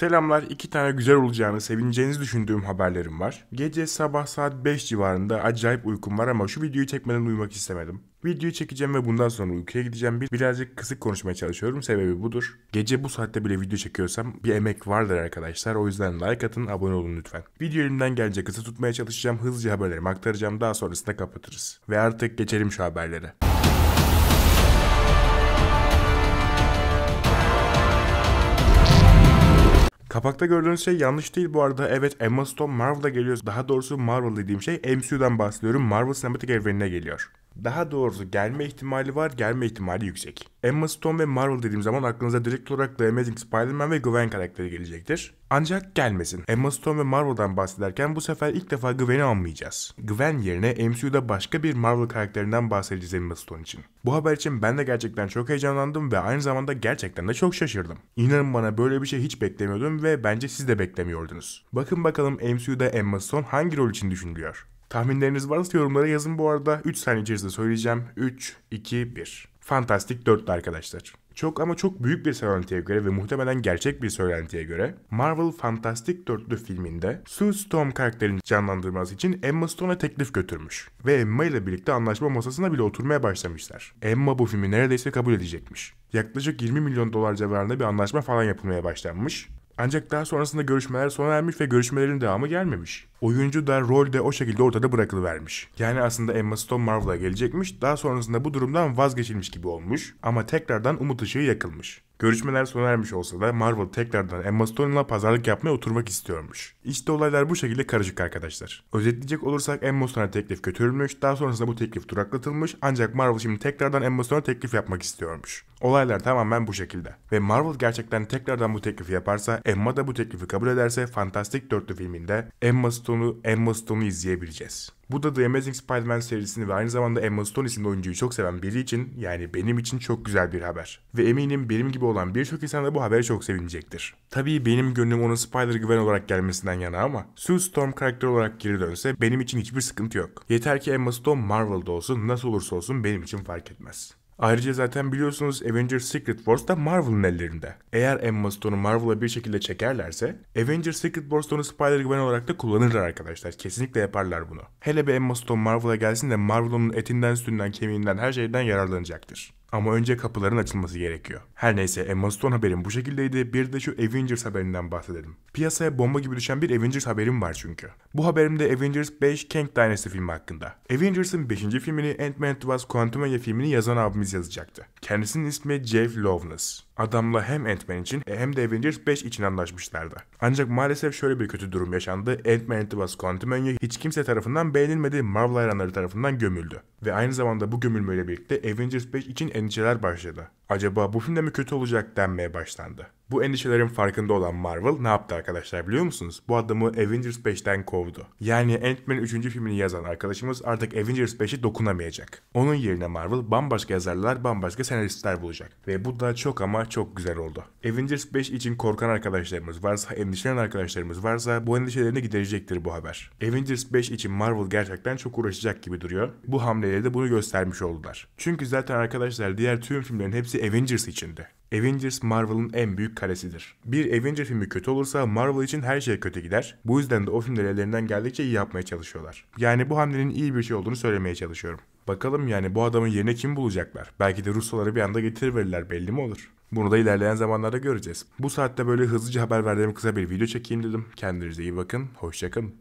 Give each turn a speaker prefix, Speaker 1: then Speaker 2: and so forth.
Speaker 1: Selamlar iki tane güzel olacağını sevineceğinizi düşündüğüm haberlerim var. Gece sabah saat 5 civarında acayip uykum var ama şu videoyu çekmeden uyumak istemedim. Videoyu çekeceğim ve bundan sonra uykuya gideceğim. Birazcık kısık konuşmaya çalışıyorum. Sebebi budur. Gece bu saatte bile video çekiyorsam bir emek vardır arkadaşlar. O yüzden like atın, abone olun lütfen. Video elimden gelince kısa tutmaya çalışacağım. Hızlıca haberlerimi aktaracağım. Daha sonrasında kapatırız. Ve artık geçelim şu haberlere. Kapakta görülen şey yanlış değil bu arada. Evet Emma Stone Marvel'da geliyor. Daha doğrusu Marvel dediğim şey MCU'dan bahsediyorum. Marvel Cinematic Evreni'ne geliyor. Daha doğrusu gelme ihtimali var, gelme ihtimali yüksek. Emma Stone ve Marvel dediğim zaman aklınıza direkt olarak The Amazing Spider-Man ve Gwen karakteri gelecektir. Ancak gelmesin. Emma Stone ve Marvel'dan bahsederken bu sefer ilk defa Gwen'i anmayacağız. Gwen yerine MCU'da başka bir Marvel karakterinden bahsedeceğiz Emma Stone için. Bu haber için ben de gerçekten çok heyecanlandım ve aynı zamanda gerçekten de çok şaşırdım. İnanın bana böyle bir şey hiç beklemiyordum ve bence siz de beklemiyordunuz. Bakın bakalım MCU'da Emma Stone hangi rol için düşünülüyor? Tahminleriniz varsa yorumlara yazın bu arada. 3 saniye içerisinde söyleyeceğim. 3, 2, 1. Fantastik 4'tü arkadaşlar. Çok ama çok büyük bir söylentiye göre ve muhtemelen gerçek bir söylentiye göre Marvel Fantastic Dörtlü filminde Sue Storm karakterini canlandırması için Emma Stone'a teklif götürmüş. Ve Emma ile birlikte anlaşma masasına bile oturmaya başlamışlar. Emma bu filmi neredeyse kabul edecekmiş. Yaklaşık 20 milyon dolar civarında bir anlaşma falan yapılmaya başlanmış ancak daha sonrasında görüşmeler sona ermiş ve görüşmelerin devamı gelmemiş. Oyuncu da rol de o şekilde ortada bırakılıvermiş. Yani aslında Emma Stone Marvel'a gelecekmiş, daha sonrasında bu durumdan vazgeçilmiş gibi olmuş ama tekrardan umut ışığı yakılmış. Görüşmeler sona ermiş olsa da Marvel tekrardan Emma Stone'la pazarlık yapmaya oturmak istiyormuş. İşte olaylar bu şekilde karışık arkadaşlar. Özetleyecek olursak Emma Stone'a teklif götürülmüş, daha sonrasında bu teklif duraklatılmış ancak Marvel şimdi tekrardan Emma Stone'a teklif yapmak istiyormuş. Olaylar tamamen bu şekilde. Ve Marvel gerçekten tekrardan bu teklifi yaparsa, Emma da bu teklifi kabul ederse Fantastic Dörtlü filminde Emma Stone'u Emma Stone'u izleyebileceğiz. Bu da The Amazing Spider-Man serisini ve aynı zamanda Emma Stone isimli oyuncuyu çok seven biri için yani benim için çok güzel bir haber. Ve eminim benim gibi olan birçok insan da bu habere çok sevinecektir. Tabii benim gönlüm onun Spider-Gwen olarak gelmesinden yana ama Sue Storm karakter olarak geri dönse benim için hiçbir sıkıntı yok. Yeter ki Emma Stone Marvel'da olsun nasıl olursa olsun benim için fark etmez. Ayrıca zaten biliyorsunuz Avengers Secret Wars da Marvel'ın ellerinde. Eğer Emma Stone'u Marvel'a bir şekilde çekerlerse Avengers Secret Wars'tan Spider-Gwen olarak da kullanırlar arkadaşlar. Kesinlikle yaparlar bunu. Hele bir Emma Stone Marvel'a gelsin de Marvel'ın etinden, sütünden, kemiğinden her şeyden yararlanacaktır. Ama önce kapıların açılması gerekiyor. Her neyse Emma Stone haberim bu şekildeydi. Bir de şu Avengers haberinden bahsedelim. Piyasaya bomba gibi düşen bir Avengers haberim var çünkü. Bu haberimde Avengers 5 Kang Dynasty filmi hakkında. Avengers'ın 5. filmini Ant-Man and Quantumania filmini yazan abimiz yazacaktı. Kendisinin ismi Jeff Loveless. Adamla hem ant için e, hem de Avengers 5 için anlaşmışlardı. Ancak maalesef şöyle bir kötü durum yaşandı. Ant-Man and hiç kimse tarafından beğenilmedi, Marvel hayranları tarafından gömüldü. Ve aynı zamanda bu gömülmeyle birlikte Avengers 5 için endişeler başladı. Acaba bu filmde mi kötü olacak denmeye başlandı. Bu endişelerin farkında olan Marvel ne yaptı arkadaşlar biliyor musunuz? Bu adamı Avengers 5'ten kovdu. Yani Ant-Man 3. filmini yazan arkadaşımız artık Avengers 5'e dokunamayacak. Onun yerine Marvel bambaşka yazarlar, bambaşka senaristler bulacak. Ve bu da çok ama çok güzel oldu. Avengers 5 için korkan arkadaşlarımız varsa, endişelenen arkadaşlarımız varsa bu endişelerini giderecektir bu haber. Avengers 5 için Marvel gerçekten çok uğraşacak gibi duruyor. Bu hamleyle de bunu göstermiş oldular. Çünkü zaten arkadaşlar diğer tüm filmlerin hepsi Avengers içinde. Avengers Marvel'ın en büyük karesidir. Bir Avenger filmi kötü olursa Marvel için her şey kötü gider. Bu yüzden de o filmleri ellerinden geldikçe iyi yapmaya çalışıyorlar. Yani bu hamlenin iyi bir şey olduğunu söylemeye çalışıyorum. Bakalım yani bu adamın yerine kim bulacaklar? Belki de Rusları bir anda getirirler, belli mi olur? Bunu da ilerleyen zamanlarda göreceğiz. Bu saatte böyle hızlıca haber verdiğim kısa bir video çekeyim dedim. Kendinize iyi bakın, hoşçakalın.